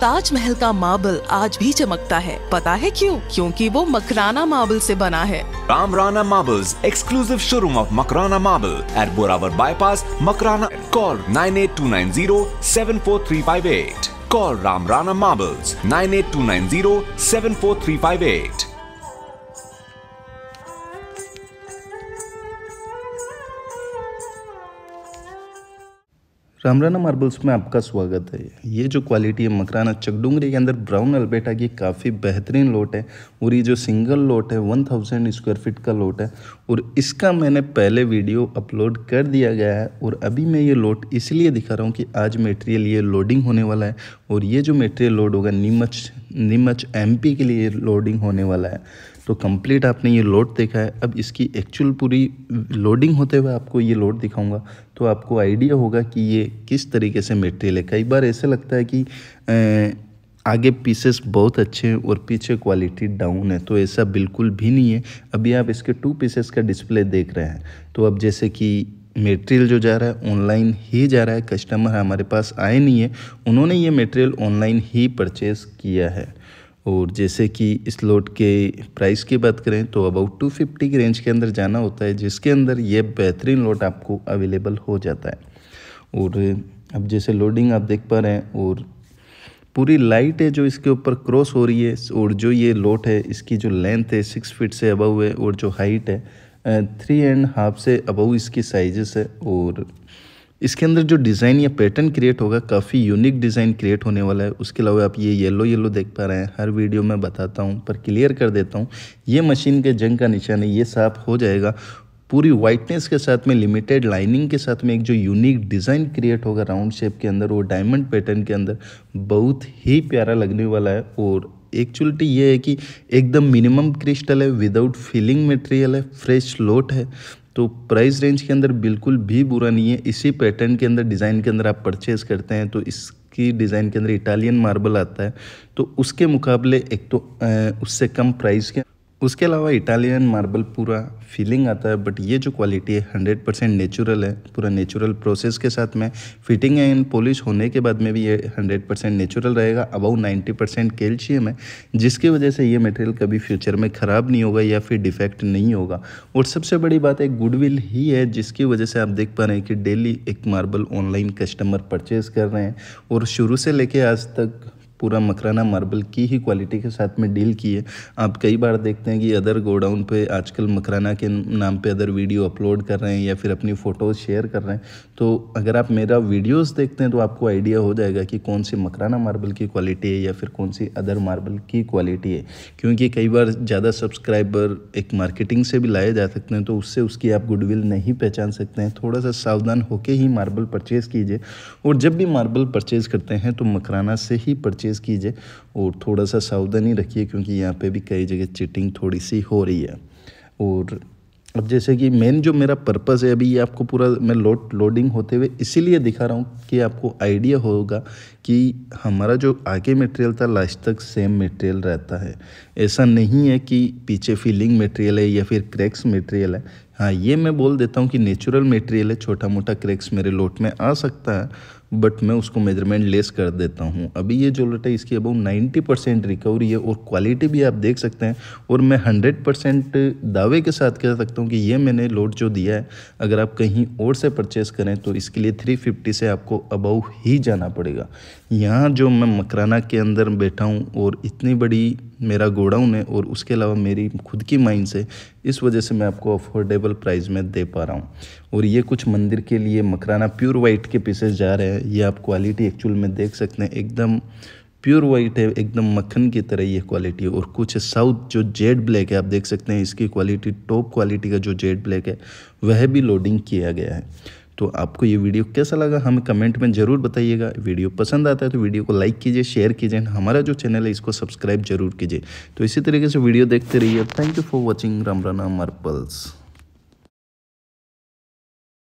ताजमहल का मार्बल आज भी चमकता है पता है क्यों? क्योंकि वो मकराना मार्बल से बना है Ramrana marble exclusive showroom of Makrana marble at Borawar bypass Makrana call nine eight two nine zero seven four three five eight call Ramrana marbles nine eight two nine zero seven four three five eight Ram Rana marbles में आपका स्वागत है ये जो quality है मकराना चकडूंगरी के अंदर brown Alberta की काफ़ी बेहतरीन लोट है और ये जो सिंगल लोट है 1000 स्क्वायर फीट का लोट है और इसका मैंने पहले वीडियो अपलोड कर दिया गया है और अभी मैं ये लोट इसलिए दिखा रहा हूँ कि आज मेटेरियल ये लोडिंग होने वाला है और ये जो मेटेरियल लोड होगा नीमच नीमच एम के लिए लोडिंग होने वाला है तो कंप्लीट आपने ये लोड देखा है अब इसकी एक्चुअल पूरी लोडिंग होते हुए आपको ये लोड दिखाऊंगा तो आपको आइडिया होगा कि ये किस तरीके से मटेरियल है कई बार ऐसे लगता है कि आगे पीसेस बहुत अच्छे हैं और पीछे क्वालिटी डाउन है तो ऐसा बिल्कुल भी नहीं है अभी आप इसके टू पीसेस का डिस्प्ले देख रहे हैं तो अब जैसे कि मेटेरियल जो जा रहा है ऑनलाइन ही जा रहा है कस्टमर हमारे पास आए नहीं है उन्होंने ये मेटेरियल ऑनलाइन ही परचेज़ किया है और जैसे कि इस लोट के प्राइस की बात करें तो अबाउट 250 की रेंज के अंदर जाना होता है जिसके अंदर ये बेहतरीन लोट आपको अवेलेबल हो जाता है और अब जैसे लोडिंग आप देख पा रहे हैं और पूरी लाइट है जो इसके ऊपर क्रॉस हो रही है और जो ये लोट है इसकी जो लेंथ है सिक्स फीट से अबव है और जो हाइट है थ्री एंड हाफ से अबव इसकी साइजेस है और इसके अंदर जो डिज़ाइन या पैटर्न क्रिएट होगा काफ़ी यूनिक डिज़ाइन क्रिएट होने वाला है उसके अलावा आप ये येलो येलो देख पा रहे हैं हर वीडियो में बताता हूँ पर क्लियर कर देता हूँ ये मशीन के जंग का निशान है ये साफ हो जाएगा पूरी वाइटनेस के साथ में लिमिटेड लाइनिंग के साथ में एक जो यूनिक डिज़ाइन क्रिएट होगा राउंड शेप के अंदर वो डायमंड पैटर्न के अंदर बहुत ही प्यारा लगने वाला है और एक्चुअलिटी ये है कि एकदम मिनिमम क्रिस्टल है विदाउट फिलिंग मटेरियल है फ्रेश लोट है तो प्राइस रेंज के अंदर बिल्कुल भी बुरा नहीं है इसी पैटर्न के अंदर डिज़ाइन के अंदर आप परचेस करते हैं तो इसकी डिज़ाइन के अंदर इटालियन मार्बल आता है तो उसके मुकाबले एक तो उससे कम प्राइस के उसके अलावा इटालियन मार्बल पूरा फीलिंग आता है बट ये जो क्वालिटी है हंड्रेड परसेंट नेचुरल है पूरा नेचुरल प्रोसेस के साथ में फिटिंग एंड पॉलिश होने के बाद में भी ये हंड्रेड परसेंट नेचुरल रहेगा अबाउ नाइन्टी परसेंट कैल्शियम है जिसकी वजह से ये मटेरियल कभी फ्यूचर में ख़राब नहीं होगा या फिर डिफेक्ट नहीं होगा और सबसे बड़ी बात है गुडविल ही है जिसकी वजह से आप देख पा रहे हैं कि डेली एक मार्बल ऑनलाइन कस्टमर परचेज़ कर रहे हैं और शुरू से लेके आज तक पूरा मकराना मार्बल की ही क्वालिटी के साथ में डील की है आप कई बार देखते हैं कि अदर गोडाउन पे आजकल मकराना के नाम पे अदर वीडियो अपलोड कर रहे हैं या फिर अपनी फ़ोटोज़ शेयर कर रहे हैं तो अगर आप मेरा वीडियोस देखते हैं तो आपको आइडिया हो जाएगा कि कौन सी मकराना मार्बल की क्वालिटी है या फिर कौन सी अदर मार्बल की क्वालिटी है क्योंकि कई बार ज़्यादा सब्सक्राइबर एक मार्केटिंग से भी लाए जा सकते हैं तो उससे उसकी आप गुडविल नहीं पहचान सकते हैं थोड़ा सा सावधान होकर ही मार्बल परचेज़ कीजिए और जब भी मार्बल परचेज़ करते हैं तो मकराना से ही परचेज परचेज़ कीजिए और थोड़ा सा सावधानी रखिए क्योंकि यहाँ पे भी कई जगह चिटिंग थोड़ी सी हो रही है और अब जैसे कि मेन जो मेरा पर्पस है अभी ये आपको पूरा मैं लोड लोडिंग होते हुए इसीलिए दिखा रहा हूँ कि आपको आइडिया होगा कि हमारा जो आगे मटेरियल था लास्ट तक सेम मटेरियल रहता है ऐसा नहीं है कि पीछे फीलिंग मटेरियल है या फिर क्रैक्स मटेरियल है हाँ ये मैं बोल देता हूँ कि नेचुरल मटेरियल है छोटा मोटा क्रैक्स मेरे लोट में आ सकता है बट मैं उसको मेजरमेंट लेस कर देता हूँ अभी ये जो लट है इसकी अबाउ नाइन्टी परसेंट रिकवरी है और क्वालिटी भी आप देख सकते हैं और मैं हंड्रेड परसेंट दावे के साथ कह सकता हूँ कि ये मैंने लोट जो दिया है अगर आप कहीं और से परचेस करें तो इसके लिए थ्री फिफ्टी से आपको अबाउ ही जाना पड़ेगा यहाँ जो मैं मकराना के अंदर बैठा हूँ और इतनी बड़ी मेरा गोडाउन है और उसके अलावा मेरी खुद की माइंस है इस वजह से मैं आपको अफोर्डेबल प्राइस में दे पा रहा हूँ और ये कुछ मंदिर के लिए मकराना प्योर वाइट के पीसेस जा रहे हैं ये आप क्वालिटी एक्चुअल में देख सकते हैं एकदम प्योर वाइट है एकदम मक्खन की तरह ये क्वालिटी है और कुछ साउथ जो जेड ब्लैक है आप देख सकते हैं इसकी क्वालिटी टॉप क्वालिटी का जो जेड ब्लैक है वह भी लोडिंग किया गया है तो आपको ये वीडियो कैसा लगा हमें कमेंट में ज़रूर बताइएगा वीडियो पसंद आता है तो वीडियो को लाइक कीजिए शेयर कीजिए हमारा जो चैनल है इसको सब्सक्राइब जरूर कीजिए तो इसी तरीके से वीडियो देखते रहिए thank you for watching Ram Rana मर्पल्स